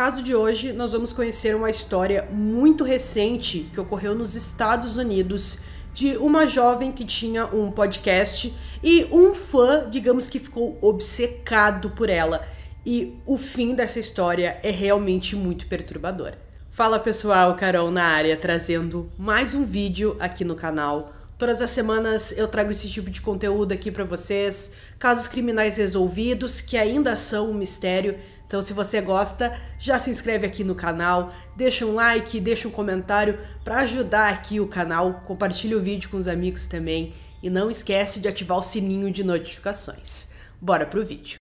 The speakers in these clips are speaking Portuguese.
caso de hoje, nós vamos conhecer uma história muito recente que ocorreu nos Estados Unidos de uma jovem que tinha um podcast e um fã, digamos que ficou obcecado por ela. E o fim dessa história é realmente muito perturbador. Fala pessoal, Carol na área trazendo mais um vídeo aqui no canal. Todas as semanas eu trago esse tipo de conteúdo aqui para vocês, casos criminais resolvidos que ainda são um mistério então, se você gosta, já se inscreve aqui no canal, deixa um like, deixa um comentário para ajudar aqui o canal, compartilha o vídeo com os amigos também e não esquece de ativar o sininho de notificações. Bora pro vídeo.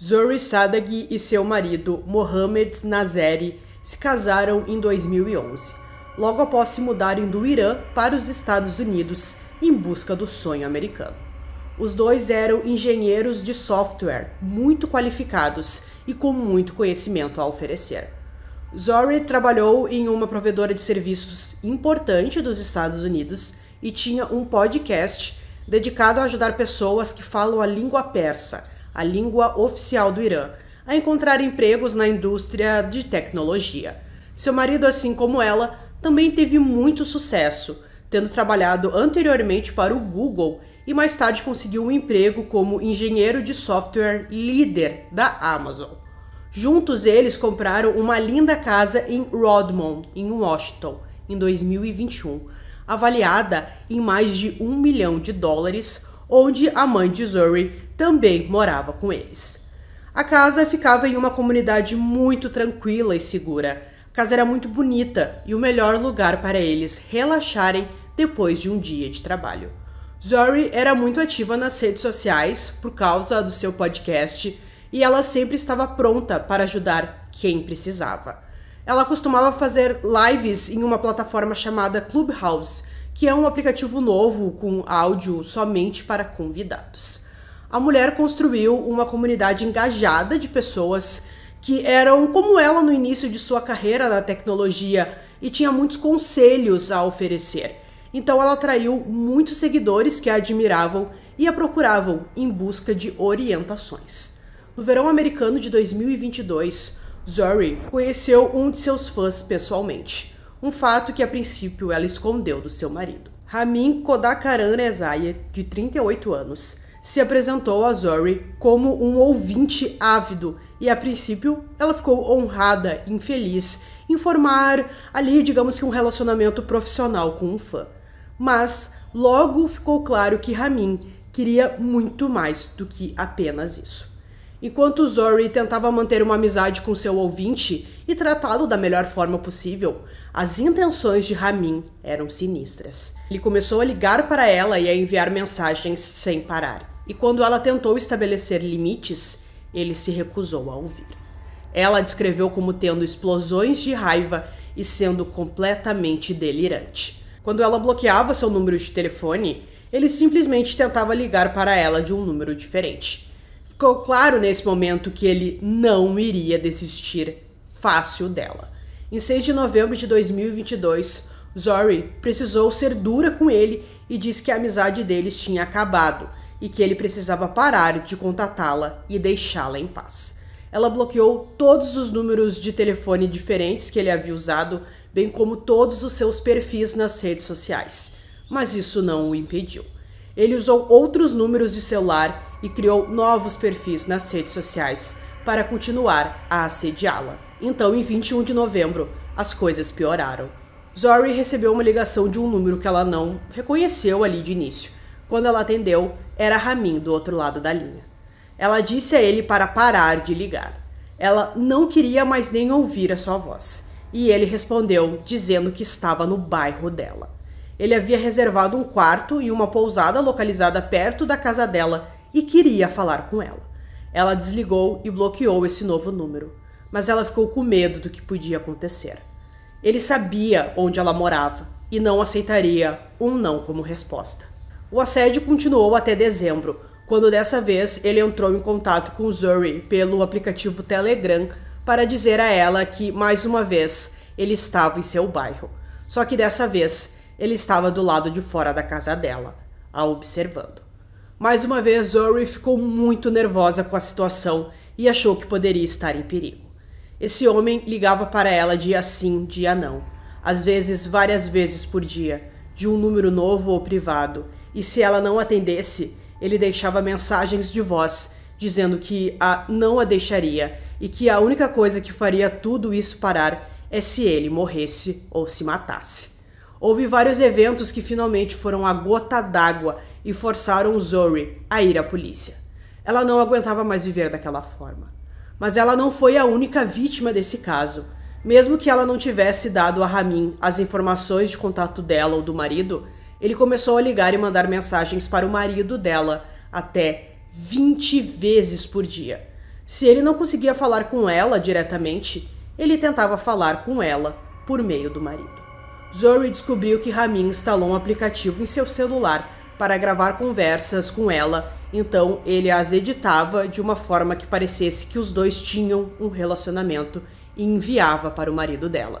Zori Sadaghi e seu marido Mohamed Nazeri se casaram em 2011, logo após se mudarem do Irã para os Estados Unidos em busca do sonho americano. Os dois eram engenheiros de software muito qualificados e com muito conhecimento a oferecer. Zori trabalhou em uma provedora de serviços importante dos Estados Unidos e tinha um podcast dedicado a ajudar pessoas que falam a língua persa, a língua oficial do Irã, a encontrar empregos na indústria de tecnologia. Seu marido, assim como ela, também teve muito sucesso, tendo trabalhado anteriormente para o Google e mais tarde conseguiu um emprego como engenheiro de software líder da Amazon. Juntos, eles compraram uma linda casa em Rodmond, em Washington, em 2021, avaliada em mais de um milhão de dólares, onde a mãe de Zuri também morava com eles. A casa ficava em uma comunidade muito tranquila e segura. A casa era muito bonita e o melhor lugar para eles relaxarem depois de um dia de trabalho. Zori era muito ativa nas redes sociais por causa do seu podcast e ela sempre estava pronta para ajudar quem precisava. Ela costumava fazer lives em uma plataforma chamada Clubhouse, que é um aplicativo novo com áudio somente para convidados a mulher construiu uma comunidade engajada de pessoas que eram como ela no início de sua carreira na tecnologia e tinha muitos conselhos a oferecer. Então ela atraiu muitos seguidores que a admiravam e a procuravam em busca de orientações. No verão americano de 2022, Zuri conheceu um de seus fãs pessoalmente, um fato que a princípio ela escondeu do seu marido. Ramin Kodakaran Ezaye, de 38 anos, se apresentou a Zori como um ouvinte ávido e, a princípio, ela ficou honrada e infeliz em formar ali, digamos que, um relacionamento profissional com um fã. Mas logo ficou claro que Ramin queria muito mais do que apenas isso. Enquanto Zori tentava manter uma amizade com seu ouvinte e tratá-lo da melhor forma possível, as intenções de Ramin eram sinistras. Ele começou a ligar para ela e a enviar mensagens sem parar e quando ela tentou estabelecer limites, ele se recusou a ouvir. Ela descreveu como tendo explosões de raiva e sendo completamente delirante. Quando ela bloqueava seu número de telefone, ele simplesmente tentava ligar para ela de um número diferente. Ficou claro nesse momento que ele não iria desistir fácil dela. Em 6 de novembro de 2022, Zori precisou ser dura com ele e disse que a amizade deles tinha acabado e que ele precisava parar de contatá-la e deixá-la em paz. Ela bloqueou todos os números de telefone diferentes que ele havia usado, bem como todos os seus perfis nas redes sociais, mas isso não o impediu. Ele usou outros números de celular e criou novos perfis nas redes sociais para continuar a assediá-la. Então, em 21 de novembro, as coisas pioraram. Zori recebeu uma ligação de um número que ela não reconheceu ali de início. Quando ela atendeu, era Ramin do outro lado da linha. Ela disse a ele para parar de ligar. Ela não queria mais nem ouvir a sua voz. E ele respondeu dizendo que estava no bairro dela. Ele havia reservado um quarto e uma pousada localizada perto da casa dela e queria falar com ela. Ela desligou e bloqueou esse novo número, mas ela ficou com medo do que podia acontecer. Ele sabia onde ela morava e não aceitaria um não como resposta. O assédio continuou até dezembro, quando dessa vez ele entrou em contato com Zuri pelo aplicativo Telegram para dizer a ela que, mais uma vez, ele estava em seu bairro. Só que dessa vez, ele estava do lado de fora da casa dela, a observando. Mais uma vez, Zuri ficou muito nervosa com a situação e achou que poderia estar em perigo. Esse homem ligava para ela dia sim, dia não, às vezes várias vezes por dia, de um número novo ou privado, e se ela não atendesse, ele deixava mensagens de voz dizendo que a não a deixaria e que a única coisa que faria tudo isso parar é se ele morresse ou se matasse. Houve vários eventos que finalmente foram a gota d'água e forçaram Zori a ir à polícia. Ela não aguentava mais viver daquela forma. Mas ela não foi a única vítima desse caso. Mesmo que ela não tivesse dado a Ramin as informações de contato dela ou do marido, ele começou a ligar e mandar mensagens para o marido dela até 20 vezes por dia. Se ele não conseguia falar com ela diretamente, ele tentava falar com ela por meio do marido. Zoe descobriu que Ramin instalou um aplicativo em seu celular para gravar conversas com ela, então ele as editava de uma forma que parecesse que os dois tinham um relacionamento e enviava para o marido dela.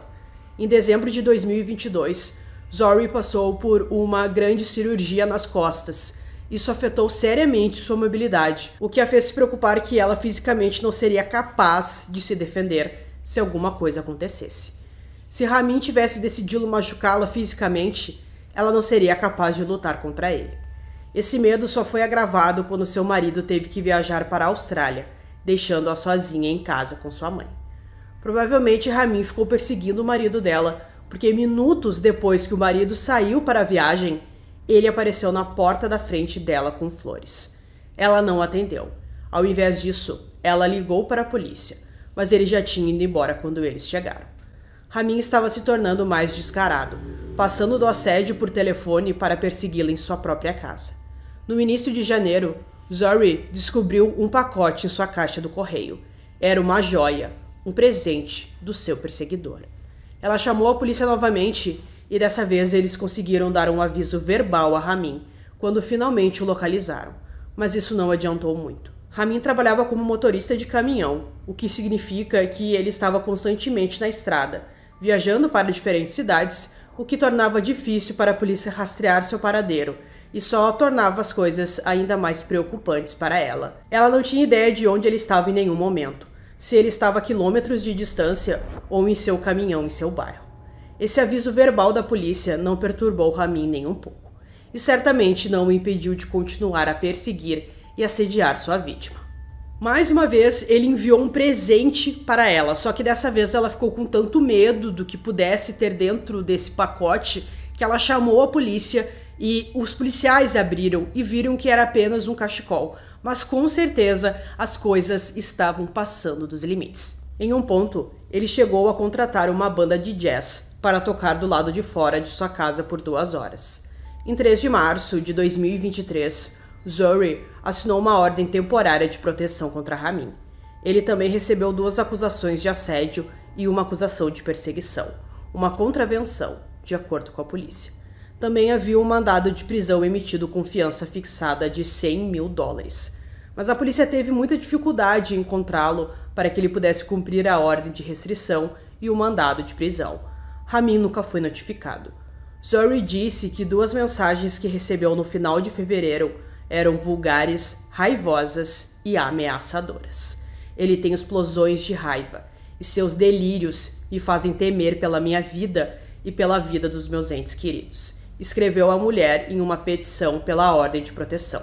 Em dezembro de 2022, Zori passou por uma grande cirurgia nas costas. Isso afetou seriamente sua mobilidade, o que a fez se preocupar que ela fisicamente não seria capaz de se defender se alguma coisa acontecesse. Se Ramin tivesse decidido machucá-la fisicamente, ela não seria capaz de lutar contra ele. Esse medo só foi agravado quando seu marido teve que viajar para a Austrália, deixando-a sozinha em casa com sua mãe. Provavelmente Ramin ficou perseguindo o marido dela porque minutos depois que o marido saiu para a viagem, ele apareceu na porta da frente dela com flores. Ela não atendeu. Ao invés disso, ela ligou para a polícia, mas ele já tinha ido embora quando eles chegaram. Ramin estava se tornando mais descarado, passando do assédio por telefone para persegui-la em sua própria casa. No início de janeiro, Zori descobriu um pacote em sua caixa do correio. Era uma joia, um presente do seu perseguidor. Ela chamou a polícia novamente e dessa vez eles conseguiram dar um aviso verbal a Ramin quando finalmente o localizaram, mas isso não adiantou muito. Ramin trabalhava como motorista de caminhão, o que significa que ele estava constantemente na estrada, viajando para diferentes cidades, o que tornava difícil para a polícia rastrear seu paradeiro e só tornava as coisas ainda mais preocupantes para ela. Ela não tinha ideia de onde ele estava em nenhum momento se ele estava a quilômetros de distância ou em seu caminhão em seu bairro. Esse aviso verbal da polícia não perturbou Ramin nem um pouco, e certamente não o impediu de continuar a perseguir e assediar sua vítima. Mais uma vez, ele enviou um presente para ela, só que dessa vez ela ficou com tanto medo do que pudesse ter dentro desse pacote que ela chamou a polícia e os policiais abriram e viram que era apenas um cachecol, mas com certeza as coisas estavam passando dos limites. Em um ponto, ele chegou a contratar uma banda de jazz para tocar do lado de fora de sua casa por duas horas. Em 3 de março de 2023, Zuri assinou uma ordem temporária de proteção contra Ramin. Ele também recebeu duas acusações de assédio e uma acusação de perseguição, uma contravenção, de acordo com a polícia também havia um mandado de prisão emitido com fiança fixada de 100 mil dólares. Mas a polícia teve muita dificuldade em encontrá-lo para que ele pudesse cumprir a ordem de restrição e o mandado de prisão. Ramin nunca foi notificado. Zori disse que duas mensagens que recebeu no final de fevereiro eram vulgares, raivosas e ameaçadoras. Ele tem explosões de raiva e seus delírios me fazem temer pela minha vida e pela vida dos meus entes queridos escreveu a mulher em uma petição pela Ordem de Proteção.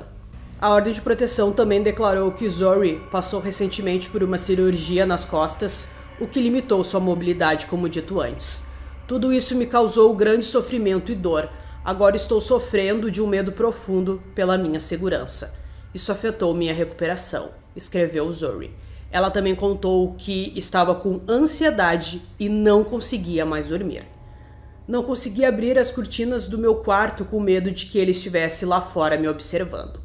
A Ordem de Proteção também declarou que Zori passou recentemente por uma cirurgia nas costas, o que limitou sua mobilidade, como dito antes. Tudo isso me causou grande sofrimento e dor. Agora estou sofrendo de um medo profundo pela minha segurança. Isso afetou minha recuperação, escreveu Zori. Ela também contou que estava com ansiedade e não conseguia mais dormir. Não consegui abrir as cortinas do meu quarto com medo de que ele estivesse lá fora me observando.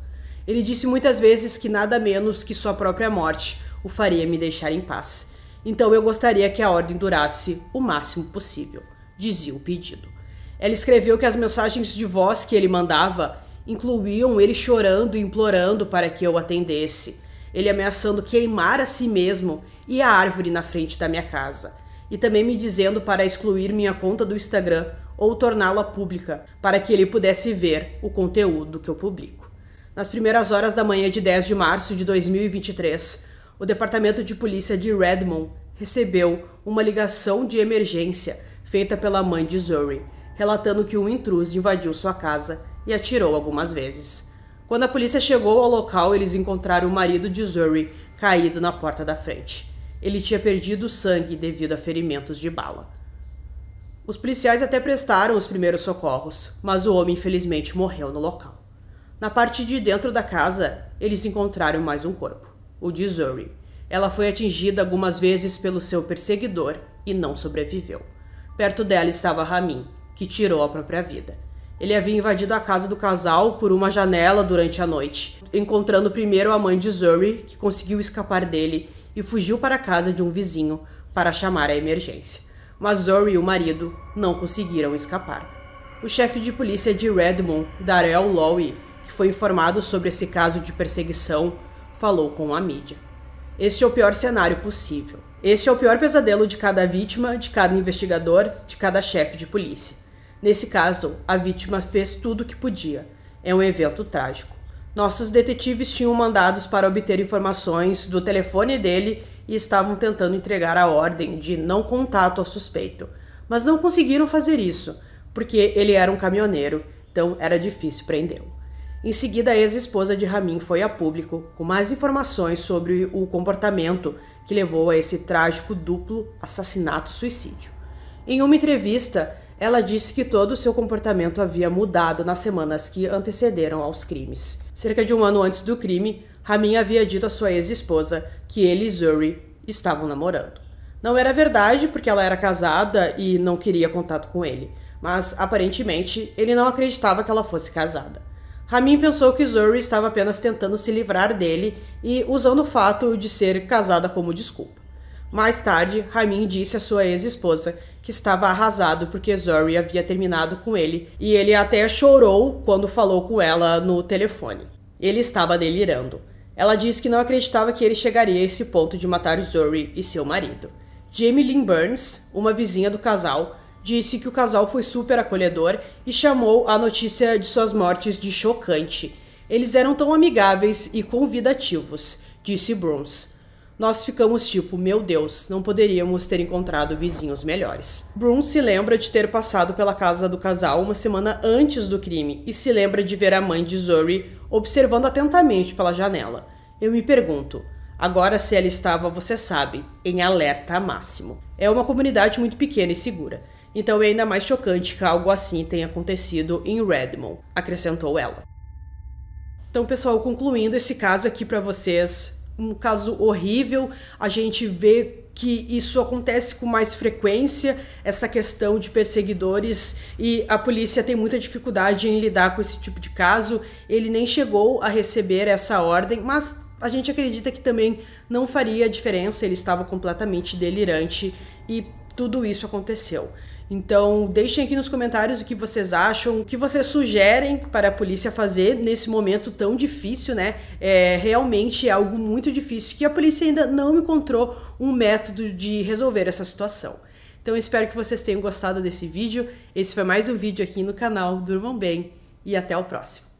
Ele disse muitas vezes que nada menos que sua própria morte o faria me deixar em paz. Então eu gostaria que a ordem durasse o máximo possível, dizia o pedido. Ela escreveu que as mensagens de voz que ele mandava incluíam ele chorando e implorando para que eu atendesse, ele ameaçando queimar a si mesmo e a árvore na frente da minha casa e também me dizendo para excluir minha conta do Instagram ou torná-la pública, para que ele pudesse ver o conteúdo que eu publico. Nas primeiras horas da manhã de 10 de março de 2023, o Departamento de Polícia de Redmond recebeu uma ligação de emergência feita pela mãe de Zuri, relatando que um intruso invadiu sua casa e atirou algumas vezes. Quando a polícia chegou ao local, eles encontraram o marido de Zuri caído na porta da frente. Ele tinha perdido sangue devido a ferimentos de bala. Os policiais até prestaram os primeiros socorros, mas o homem infelizmente morreu no local. Na parte de dentro da casa, eles encontraram mais um corpo, o de Zuri. Ela foi atingida algumas vezes pelo seu perseguidor e não sobreviveu. Perto dela estava Ramin, que tirou a própria vida. Ele havia invadido a casa do casal por uma janela durante a noite, encontrando primeiro a mãe de Zuri, que conseguiu escapar dele e fugiu para a casa de um vizinho para chamar a emergência. Mas Zori e o marido não conseguiram escapar. O chefe de polícia de Redmond, Darrell Lowe, que foi informado sobre esse caso de perseguição, falou com a mídia. Este é o pior cenário possível. Este é o pior pesadelo de cada vítima, de cada investigador, de cada chefe de polícia. Nesse caso, a vítima fez tudo o que podia. É um evento trágico. Nossos detetives tinham mandados para obter informações do telefone dele e estavam tentando entregar a ordem de não contato ao suspeito, mas não conseguiram fazer isso, porque ele era um caminhoneiro, então era difícil prendê-lo. Em seguida, a ex-esposa de Ramin foi a público com mais informações sobre o comportamento que levou a esse trágico duplo assassinato-suicídio. Em uma entrevista, ela disse que todo o seu comportamento havia mudado nas semanas que antecederam aos crimes. Cerca de um ano antes do crime, Ramin havia dito à sua ex-esposa que ele e Zuri estavam namorando. Não era verdade, porque ela era casada e não queria contato com ele, mas aparentemente ele não acreditava que ela fosse casada. Ramin pensou que Zuri estava apenas tentando se livrar dele e usando o fato de ser casada como desculpa. Mais tarde, Raimin disse à sua ex-esposa que estava arrasado porque Zori havia terminado com ele, e ele até chorou quando falou com ela no telefone. Ele estava delirando. Ela disse que não acreditava que ele chegaria a esse ponto de matar Zori e seu marido. Jamie Lynn Burns, uma vizinha do casal, disse que o casal foi super acolhedor e chamou a notícia de suas mortes de chocante. Eles eram tão amigáveis e convidativos, disse Brooms. Nós ficamos tipo, meu Deus, não poderíamos ter encontrado vizinhos melhores. Broom se lembra de ter passado pela casa do casal uma semana antes do crime e se lembra de ver a mãe de Zuri observando atentamente pela janela. Eu me pergunto, Agora, se ela estava, você sabe, em alerta máximo. É uma comunidade muito pequena e segura, então é ainda mais chocante que algo assim tenha acontecido em Redmond, acrescentou ela. Então, pessoal, concluindo esse caso aqui para vocês, um caso horrível. A gente vê que isso acontece com mais frequência, essa questão de perseguidores, e a polícia tem muita dificuldade em lidar com esse tipo de caso. Ele nem chegou a receber essa ordem, mas a gente acredita que também não faria diferença, ele estava completamente delirante e tudo isso aconteceu. Então, deixem aqui nos comentários o que vocês acham, o que vocês sugerem para a polícia fazer nesse momento tão difícil, né? É realmente é algo muito difícil que a polícia ainda não encontrou um método de resolver essa situação. Então, espero que vocês tenham gostado desse vídeo. Esse foi mais um vídeo aqui no canal. Durmam bem e até o próximo.